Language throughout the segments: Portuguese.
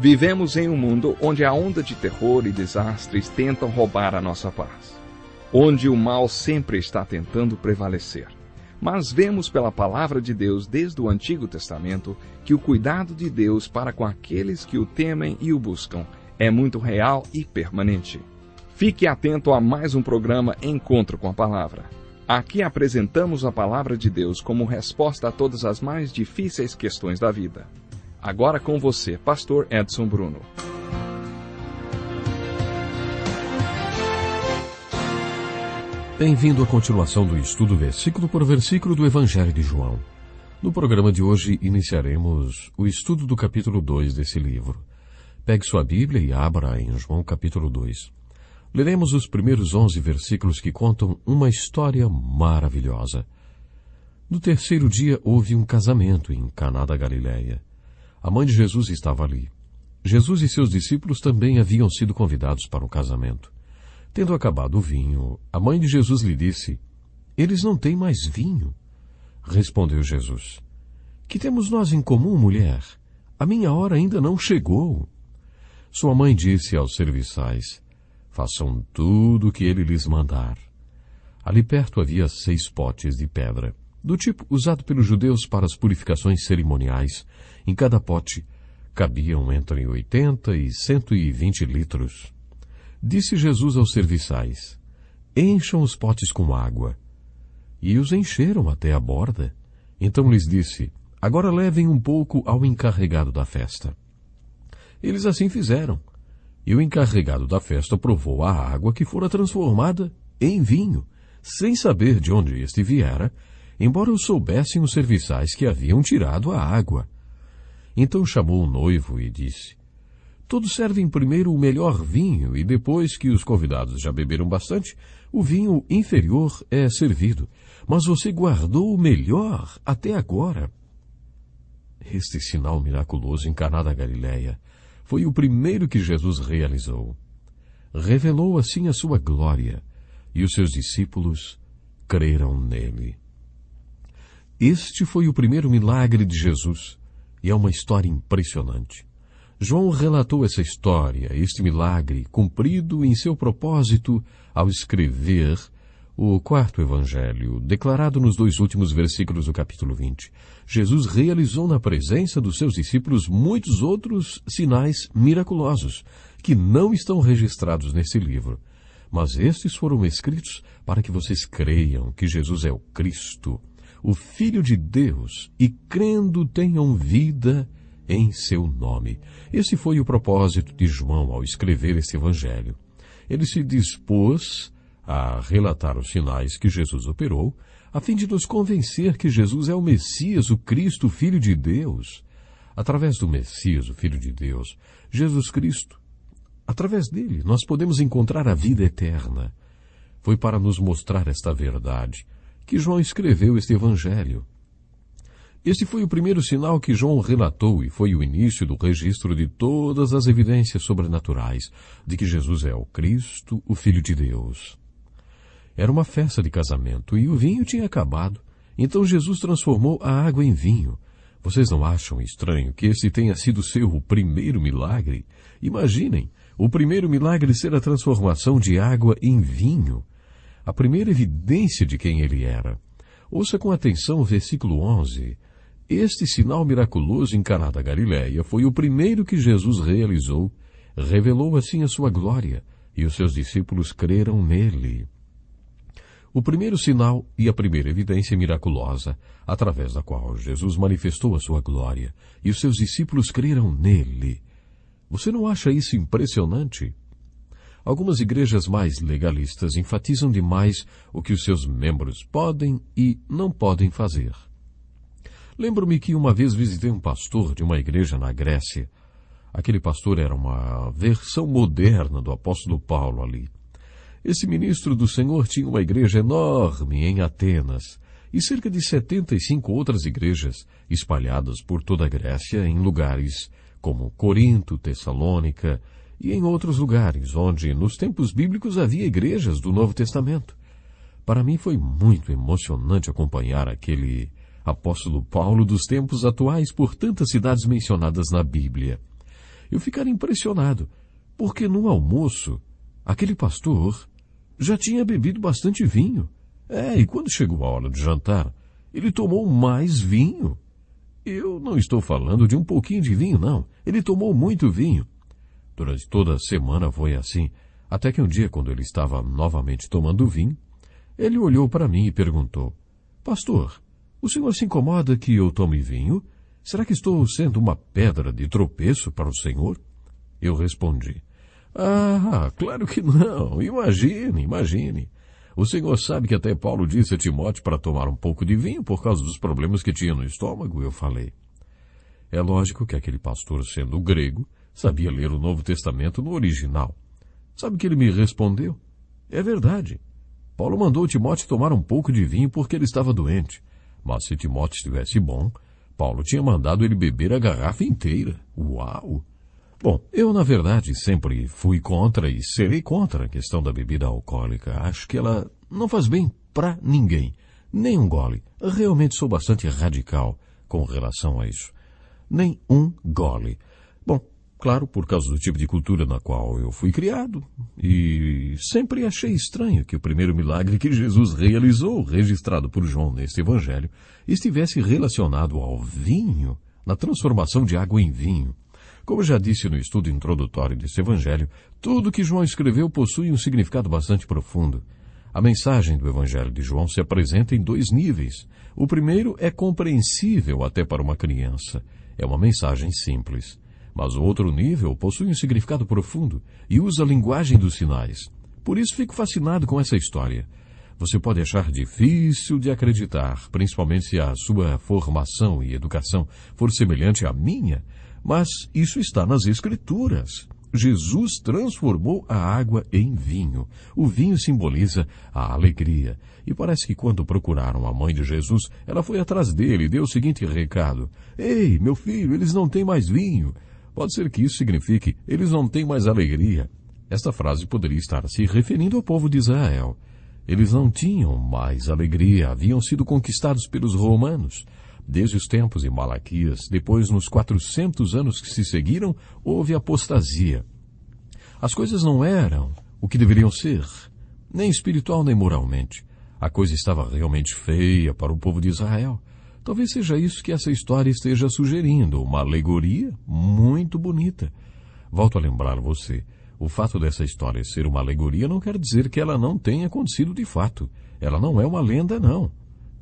Vivemos em um mundo onde a onda de terror e desastres tentam roubar a nossa paz, onde o mal sempre está tentando prevalecer. Mas vemos pela palavra de Deus desde o Antigo Testamento que o cuidado de Deus para com aqueles que o temem e o buscam é muito real e permanente. Fique atento a mais um programa Encontro com a Palavra. Aqui apresentamos a palavra de Deus como resposta a todas as mais difíceis questões da vida. Agora com você, Pastor Edson Bruno. Bem-vindo à continuação do estudo versículo por versículo do Evangelho de João. No programa de hoje iniciaremos o estudo do capítulo 2 desse livro. Pegue sua Bíblia e abra em João capítulo 2. Leremos os primeiros 11 versículos que contam uma história maravilhosa. No terceiro dia houve um casamento em Caná da Galileia a mãe de Jesus estava ali. Jesus e seus discípulos também haviam sido convidados para o casamento. Tendo acabado o vinho, a mãe de Jesus lhe disse: Eles não têm mais vinho. Respondeu Jesus: Que temos nós em comum, mulher? A minha hora ainda não chegou. Sua mãe disse aos serviçais: Façam tudo o que ele lhes mandar. Ali perto havia seis potes de pedra do tipo usado pelos judeus para as purificações cerimoniais. Em cada pote cabiam entre 80 e 120 litros. Disse Jesus aos serviçais: Encham os potes com água. E os encheram até a borda. Então lhes disse: Agora levem um pouco ao encarregado da festa. Eles assim fizeram. E o encarregado da festa provou a água que fora transformada em vinho, sem saber de onde este viera embora o soubessem os serviçais que haviam tirado a água. Então chamou o noivo e disse, Todos servem primeiro o melhor vinho e depois que os convidados já beberam bastante, o vinho inferior é servido. Mas você guardou o melhor até agora. Este sinal miraculoso encarnado a Galileia foi o primeiro que Jesus realizou. Revelou assim a sua glória e os seus discípulos creram nele. Este foi o primeiro milagre de Jesus e é uma história impressionante. João relatou essa história, este milagre, cumprido em seu propósito ao escrever o quarto evangelho, declarado nos dois últimos versículos do capítulo 20. Jesus realizou na presença dos seus discípulos muitos outros sinais miraculosos que não estão registrados nesse livro. Mas estes foram escritos para que vocês creiam que Jesus é o Cristo, o Filho de Deus e crendo tenham vida em seu nome. Esse foi o propósito de João ao escrever este evangelho. Ele se dispôs a relatar os sinais que Jesus operou, a fim de nos convencer que Jesus é o Messias, o Cristo, o Filho de Deus. Através do Messias, o Filho de Deus, Jesus Cristo, através dele, nós podemos encontrar a vida eterna. Foi para nos mostrar esta verdade que João escreveu este evangelho. Este foi o primeiro sinal que João relatou e foi o início do registro de todas as evidências sobrenaturais de que Jesus é o Cristo, o Filho de Deus. Era uma festa de casamento e o vinho tinha acabado. Então Jesus transformou a água em vinho. Vocês não acham estranho que esse tenha sido seu primeiro milagre? Imaginem, o primeiro milagre ser a transformação de água em vinho a primeira evidência de quem ele era. Ouça com atenção o versículo 11. Este sinal miraculoso em Caná da Galileia foi o primeiro que Jesus realizou, revelou assim a sua glória, e os seus discípulos creram nele. O primeiro sinal e a primeira evidência miraculosa, através da qual Jesus manifestou a sua glória, e os seus discípulos creram nele. Você não acha isso impressionante? Algumas igrejas mais legalistas enfatizam demais o que os seus membros podem e não podem fazer. Lembro-me que uma vez visitei um pastor de uma igreja na Grécia. Aquele pastor era uma versão moderna do apóstolo Paulo ali. Esse ministro do Senhor tinha uma igreja enorme em Atenas e cerca de 75 outras igrejas espalhadas por toda a Grécia em lugares como Corinto, Tessalônica, e em outros lugares onde, nos tempos bíblicos, havia igrejas do Novo Testamento. Para mim foi muito emocionante acompanhar aquele apóstolo Paulo dos tempos atuais por tantas cidades mencionadas na Bíblia. Eu ficara impressionado, porque no almoço, aquele pastor já tinha bebido bastante vinho. É, e quando chegou a hora de jantar, ele tomou mais vinho. Eu não estou falando de um pouquinho de vinho, não. Ele tomou muito vinho. Durante toda a semana foi assim, até que um dia, quando ele estava novamente tomando vinho, ele olhou para mim e perguntou: Pastor, o senhor se incomoda que eu tome vinho? Será que estou sendo uma pedra de tropeço para o senhor? Eu respondi: Ah, claro que não. Imagine, imagine. O senhor sabe que até Paulo disse a Timóteo para tomar um pouco de vinho por causa dos problemas que tinha no estômago, eu falei. É lógico que aquele pastor, sendo grego, Sabia ler o Novo Testamento no original. Sabe o que ele me respondeu? É verdade. Paulo mandou Timóteo tomar um pouco de vinho porque ele estava doente. Mas se Timóteo estivesse bom, Paulo tinha mandado ele beber a garrafa inteira. Uau! Bom, eu, na verdade, sempre fui contra e serei contra a questão da bebida alcoólica. Acho que ela não faz bem para ninguém. Nem um gole. Realmente sou bastante radical com relação a isso. Nem um gole. Bom, Claro, por causa do tipo de cultura na qual eu fui criado. E sempre achei estranho que o primeiro milagre que Jesus realizou, registrado por João neste evangelho, estivesse relacionado ao vinho, na transformação de água em vinho. Como já disse no estudo introdutório deste evangelho, tudo que João escreveu possui um significado bastante profundo. A mensagem do Evangelho de João se apresenta em dois níveis. O primeiro é compreensível até para uma criança. É uma mensagem simples. Mas o outro nível possui um significado profundo e usa a linguagem dos sinais. Por isso fico fascinado com essa história. Você pode achar difícil de acreditar, principalmente se a sua formação e educação for semelhante à minha, mas isso está nas Escrituras. Jesus transformou a água em vinho. O vinho simboliza a alegria. E parece que quando procuraram a mãe de Jesus, ela foi atrás dele e deu o seguinte recado: Ei, meu filho, eles não têm mais vinho. Pode ser que isso signifique eles não têm mais alegria. Esta frase poderia estar se referindo ao povo de Israel. Eles não tinham mais alegria, haviam sido conquistados pelos romanos. Desde os tempos de Malaquias, depois nos 400 anos que se seguiram, houve apostasia. As coisas não eram o que deveriam ser, nem espiritual nem moralmente. A coisa estava realmente feia para o povo de Israel. Talvez seja isso que essa história esteja sugerindo, uma alegoria muito bonita. Volto a lembrar você, o fato dessa história ser uma alegoria não quer dizer que ela não tenha acontecido de fato. Ela não é uma lenda, não.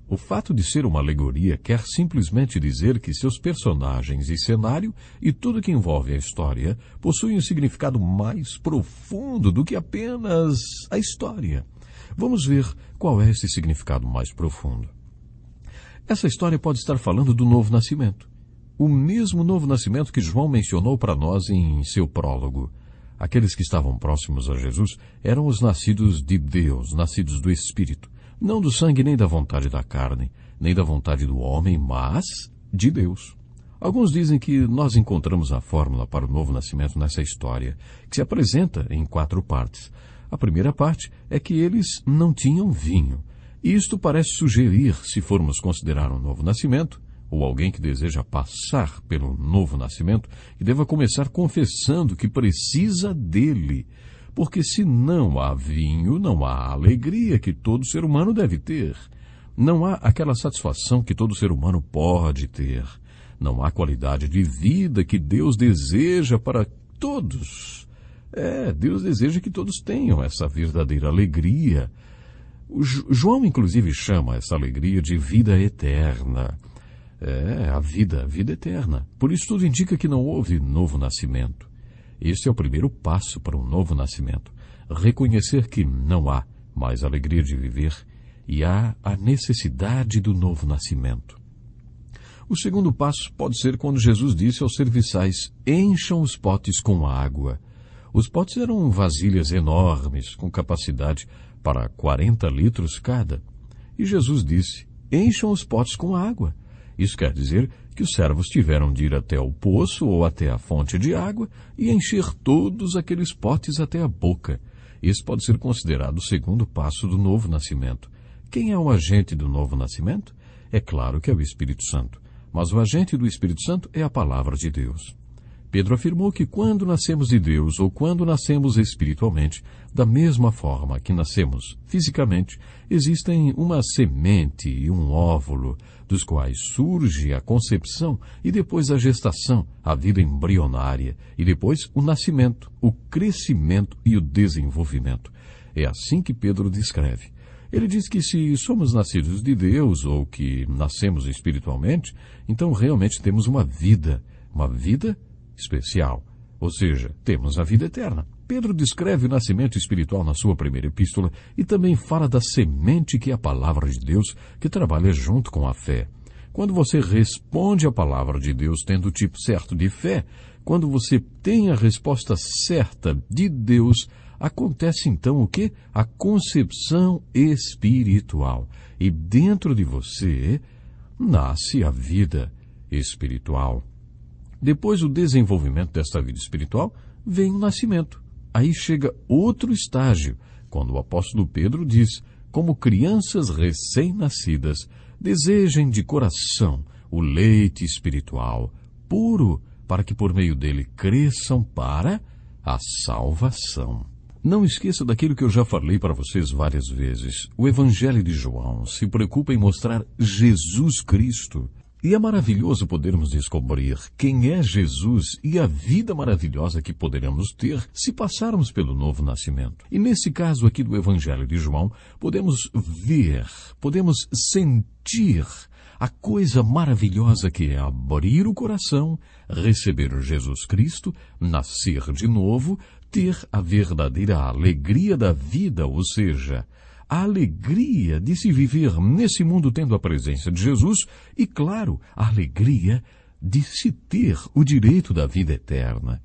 O fato de ser uma alegoria quer simplesmente dizer que seus personagens e cenário e tudo que envolve a história possuem um significado mais profundo do que apenas a história. Vamos ver qual é esse significado mais profundo. Essa história pode estar falando do novo nascimento. O mesmo novo nascimento que João mencionou para nós em seu prólogo. Aqueles que estavam próximos a Jesus eram os nascidos de Deus, nascidos do Espírito, não do sangue nem da vontade da carne, nem da vontade do homem, mas de Deus. Alguns dizem que nós encontramos a fórmula para o novo nascimento nessa história, que se apresenta em quatro partes. A primeira parte é que eles não tinham vinho. Isto parece sugerir, se formos considerar um novo nascimento, ou alguém que deseja passar pelo novo nascimento, que deva começar confessando que precisa dele, porque se não há vinho, não há alegria que todo ser humano deve ter. Não há aquela satisfação que todo ser humano pode ter. Não há qualidade de vida que Deus deseja para todos. É, Deus deseja que todos tenham essa verdadeira alegria, João, inclusive, chama essa alegria de vida eterna. É, a vida, a vida eterna. Por isso tudo indica que não houve novo nascimento. Este é o primeiro passo para um novo nascimento. Reconhecer que não há mais alegria de viver e há a necessidade do novo nascimento. O segundo passo pode ser quando Jesus disse aos serviçais: encham os potes com água. Os potes eram vasilhas enormes, com capacidade para quarenta litros cada. E Jesus disse: Encham os potes com água. Isso quer dizer que os servos tiveram de ir até o poço ou até a fonte de água e encher todos aqueles potes até a boca. Isso pode ser considerado o segundo passo do novo nascimento. Quem é o agente do novo nascimento? É claro que é o Espírito Santo. Mas o agente do Espírito Santo é a palavra de Deus. Pedro afirmou que quando nascemos de Deus ou quando nascemos espiritualmente, da mesma forma que nascemos fisicamente, existem uma semente e um óvulo, dos quais surge a concepção e depois a gestação, a vida embrionária, e depois o nascimento, o crescimento e o desenvolvimento. É assim que Pedro descreve. Ele diz que se somos nascidos de Deus ou que nascemos espiritualmente, então realmente temos uma vida, uma vida especial, ou seja, temos a vida eterna. Pedro descreve o nascimento espiritual na sua primeira epístola e também fala da semente que é a palavra de Deus, que trabalha junto com a fé. Quando você responde à palavra de Deus tendo o tipo certo de fé, quando você tem a resposta certa de Deus, acontece então o que? A concepção espiritual. E dentro de você nasce a vida espiritual. Depois do desenvolvimento desta vida espiritual, vem o nascimento. Aí chega outro estágio, quando o apóstolo Pedro diz: Como crianças recém-nascidas, desejem de coração o leite espiritual puro, para que por meio dele cresçam para a salvação. Não esqueça daquilo que eu já falei para vocês várias vezes. O Evangelho de João se preocupa em mostrar Jesus Cristo e é maravilhoso podermos descobrir quem é Jesus e a vida maravilhosa que poderemos ter se passarmos pelo novo nascimento. E nesse caso aqui do Evangelho de João, podemos ver, podemos sentir a coisa maravilhosa que é abrir o coração, receber Jesus Cristo, nascer de novo, ter a verdadeira alegria da vida, ou seja, a alegria de se viver nesse mundo tendo a presença de Jesus e, claro, a alegria de se ter o direito da vida eterna.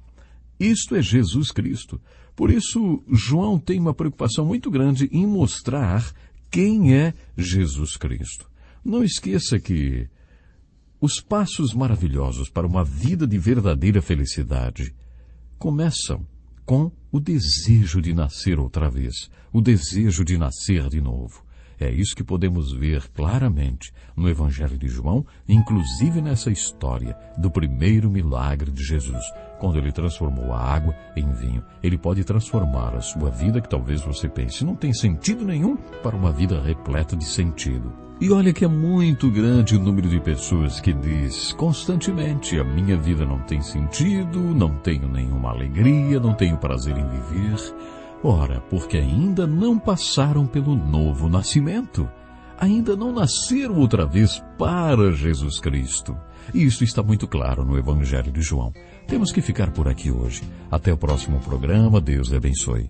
Isto é Jesus Cristo. Por isso, João tem uma preocupação muito grande em mostrar quem é Jesus Cristo. Não esqueça que os passos maravilhosos para uma vida de verdadeira felicidade começam com o desejo de nascer outra vez, o desejo de nascer de novo. É isso que podemos ver claramente no Evangelho de João, inclusive nessa história do primeiro milagre de Jesus, quando ele transformou a água em vinho. Ele pode transformar a sua vida, que talvez você pense, não tem sentido nenhum, para uma vida repleta de sentido. E olha que é muito grande o número de pessoas que diz constantemente: a minha vida não tem sentido, não tenho nenhuma alegria, não tenho prazer em viver. Ora, porque ainda não passaram pelo novo nascimento. Ainda não nasceram outra vez para Jesus Cristo. E isso está muito claro no Evangelho de João. Temos que ficar por aqui hoje. Até o próximo programa. Deus abençoe.